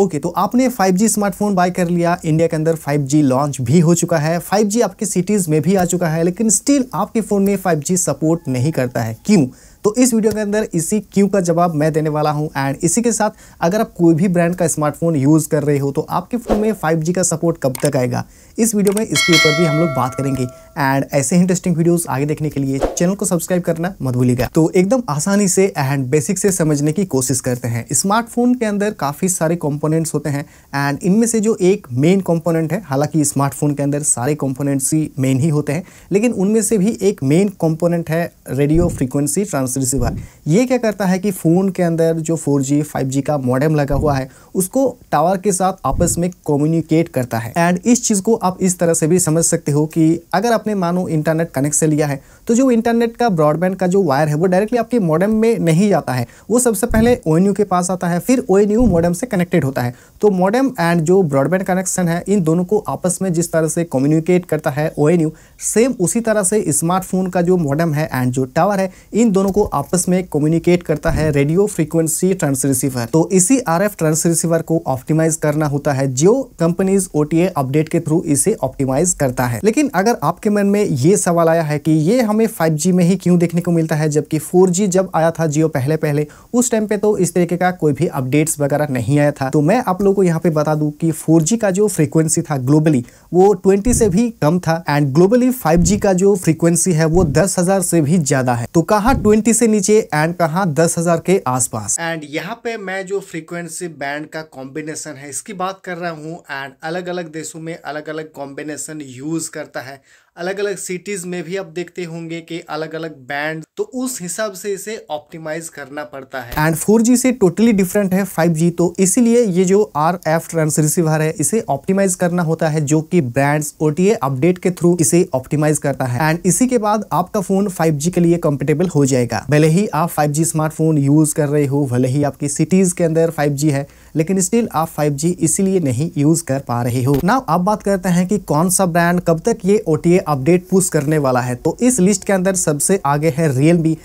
okay तो आपने 5G smartphone bye कर लिया इंडिया के अंदर 5G लॉन्च भी हो चुका है 5G आपके सिटीज़ में भी आ चुका है लेकिन स्टिल आपके फ़ोन में 5G सपोर्ट नहीं करता है क्यों तो इस वीडियो के अंदर इसी क्यू का जवाब मैं देने वाला हूं एंड इसी के साथ अगर आप कोई भी ब्रांड का स्मार्टफोन यूज़ कर रहे हो तो आपके फ़ोन में 5G का सपोर्ट कब तक आएगा इस वीडियो में इसके ऊपर भी हम लोग बात करेंगे एंड ऐसे इंटरेस्टिंग वीडियोस आगे देखने के लिए चैनल को सब्सक्राइब करना मत भूलिएगा तो एकदम आसानी से एंड बेसिक से समझने की कोशिश करते हैं स्मार्टफोन के अंदर काफ़ी सारे कंपोनेंट्स होते हैं एंड इनमें से जो एक मेन कंपोनेंट है हालांकि स्मार्टफोन के अंदर सारे कॉम्पोनेंट्स ही मेन ही होते हैं लेकिन उनमें से भी एक मेन कॉम्पोनेंट है radio frequency trans response receiver ये क्या करता है कि फ़ोन के अंदर जो 4G 5G का मॉडेम लगा हुआ है उसको टावर के साथ आपस में कम्युनिकेट करता है एंड इस चीज़ को आप इस तरह से भी समझ सकते हो कि अगर आपने मानो इंटरनेट कनेक्ट से लिया है तो जो इंटरनेट का ब्रॉडबैंड का जो वायर है वो डायरेक्टली आपके मॉडम में नहीं जाता है वो सबसे पहले ओ के पास आता है फिर ओ मॉडम से कनेक्टेड होता है तो मॉडम एंड जो ब्रॉडबैंड कनेक्शन है इन दोनों को आपस में जिस तरह से कम्युनिकेट करता है ओ सेम उसी तरह से स्मार्टफोन का जो मॉडम है एंड जो टावर है इन दोनों को को आपस में कम्युनिकेट करता है रेडियो फ्रीक्वेंसी ट्रांस रिसीवर तो इसी आर एफ ट्रांस रिसीवर को ऑप्टिमाइज करना होता है जो कंपनीज ओटीए अपडेट के थ्रू इसे ऑप्टिमाइज करता है लेकिन अगर आपके मन में ये सवाल आया है कि ये हमें 5G में ही क्यों देखने को मिलता है जबकि 4G जब आया था जियो पहले पहले उस टाइम पे तो इस तरीके का कोई भी अपडेट्स वगैरह नहीं आया था तो मैं आप लोगों को यहाँ पे बता दूं कि 4G का जो फ्रीक्वेंसी था ग्लोबली वो 20 से भी कम था एंड ग्लोबली 5G का जो फ्रीक्वेंसी है वो दस से भी ज्यादा है तो कहा 50 से नीचे एंड कहा दस हजार के आसपास एंड यहाँ पे मैं जो फ्रीक्वेंसी बैंड का कॉम्बिनेशन है इसकी बात कर रहा हूँ एंड अलग अलग देशों में अलग अलग कॉम्बिनेशन यूज करता है अलग अलग सिटीज़ में भी आप देखते होंगे कि अलग अलग बैंड तो उस हिसाब से इसे ऑप्टिमाइज करना पड़ता है एंड 4G से टोटली डिफरेंट है 5G तो इसीलिए ये जो आर एफ ट्रांस रिसीवर है इसे ऑप्टिमाइज करना होता है जो कि ब्रांड्स ओ अपडेट के थ्रू इसे ऑप्टिमाइज करता है एंड इसी के बाद आपका फोन 5G के लिए कम्फर्टेबल हो जाएगा भले ही आप फाइव स्मार्टफोन यूज कर रहे हो भले ही आपकी सिटीज के अंदर फाइव है लेकिन स्टिल आप 5G इसीलिए नहीं यूज़ कर पा रहे हो ना आप बात करते हैं कि कौन सा ब्रांड कब तक ये ओ अपडेट पुश करने वाला है तो इस लिस्ट के अंदर सबसे आगे है रियलमी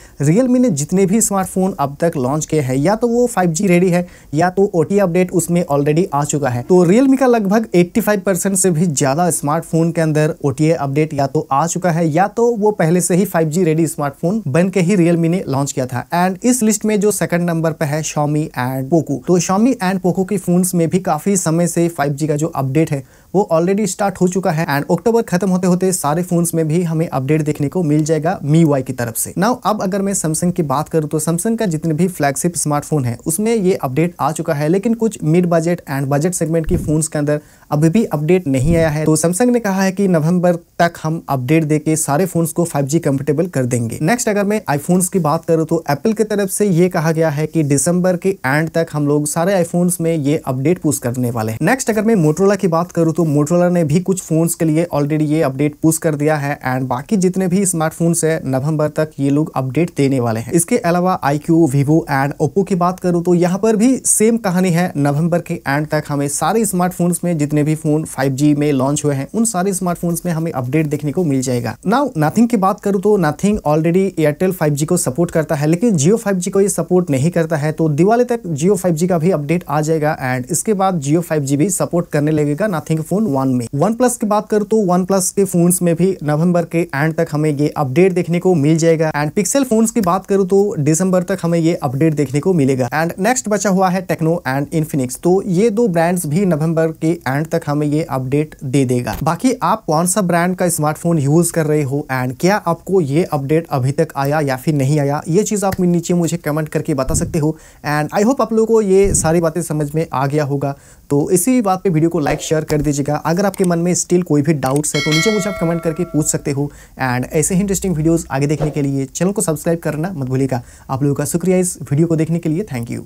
मी ने जितने भी स्मार्टफोन अब तक लॉन्च किए हैं या तो वो 5G रेडी है या तो ओ अपडेट उसमें ऑलरेडी आ चुका है तो रियलमी का लगभग 85% से भी ज़्यादा स्मार्टफोन के अंदर ओ अपडेट या तो आ चुका है या तो वो पहले से ही 5G रेडी स्मार्टफोन बन के ही रियलमी ने लॉन्च किया था एंड इस लिस्ट में जो सेकंड नंबर पर है शॉमी एंड पोको तो शॉमी एंड एंड पोको के फ़ोन्स में भी काफ़ी समय से 5G का जो अपडेट है वो ऑलरेडी स्टार्ट हो चुका है एंड अक्टूबर खत्म होते होते सारे फोन्स में भी हमें अपडेट देखने को मिल जाएगा मी वाई की तरफ से नाउ अब अगर मैं सैमसंग की बात करूँ तो सैमसंग का जितने भी फ्लैगशिप स्मार्टफोन है उसमें ये अपडेट आ चुका है लेकिन कुछ mid budget and budget segment की फोन्स के अंदर अभी भी अपडेट नहीं आया है तो सैमसंग ने कहा है कि नवंबर तक हम अपडेट देके सारे फोन्स को 5G कंफर्टेबल कर देंगे नेक्स्ट अगर मैं आईफोन्स की बात करूँ तो एप्पल की तरफ से ये कहा गया है कि दिसंबर के एंड तक हम लोग सारे आईफोन फोन्स में ये अपडेट पुश करने वाले हैं नेक्स्ट अगर मैं मोटरोला की बात करूँ तो मोटरोला ने भी कुछ फोन्स के लिए ऑलरेडी ये अपडेट पुश कर दिया है एंड बाकी जितने भी स्मार्टफोन्स है नवम्बर तक ये लोग अपडेट देने वाले हैं इसके अलावा iQOO Vivo and Oppo की बात करूँ तो यहाँ पर भी सेम कहानी है नवम्बर के एंड तक हमें सारे स्मार्टफोन्स में जितने भी फोन 5G में लॉन्च हुए हैं उन सारे स्मार्टफोन्स में हमें अपडेट देखने को मिल जाएगा नाउ नथिंग की बात करूँ तो नथिंग ऑलरेडी एयरटेल 5G को सपोर्ट करता है लेकिन जियो 5G को ये सपोर्ट नहीं करता है तो दिवाली तक जियो 5G का भी अपडेट आ जाएगा एंड इसके बाद जियो फाइव जी भी सपोर्ट करने लगेगा नाथिंग फोन वन में वन प्लस की बात करूँ तो वन प्लस के फोन में भी नवंबर के एंड तक हमें ये अपडेट देखने को मिल जाएगा एंड पिक्सल फोन की बात करूँ तो दिसंबर तक हमें ये अपडेट देखने को मिलेगा एंड नेक्स्ट बचा हुआ है टेक्नो एंड इन्फिनिक्स तो ये दो ब्रांड्स भी नवंबर के एंड तक हमें ये अपडेट दे देगा बाकी आप कौन सा ब्रांड का स्मार्टफोन यूज कर रहे हो एंड क्या आपको ये अपडेट अभी तक आया या फिर नहीं आया ये चीज आप नीचे मुझे कमेंट करके बता सकते हो एंड आई होप आप लोगों को ये सारी बातें समझ में आ गया होगा तो इसी बात पे वीडियो को लाइक शेयर कर दीजिएगा अगर आपके मन में स्टिल कोई भी डाउट्स है तो नीचे मुझे आप कमेंट करके पूछ सकते हो एंड ऐसे ही इंटरेस्टिंग वीडियोज़ आगे देखने के लिए चैनल को सब्सक्राइब करना मत भूलिएगा आप लोगों का शुक्रिया इस वीडियो को देखने के लिए थैंक यू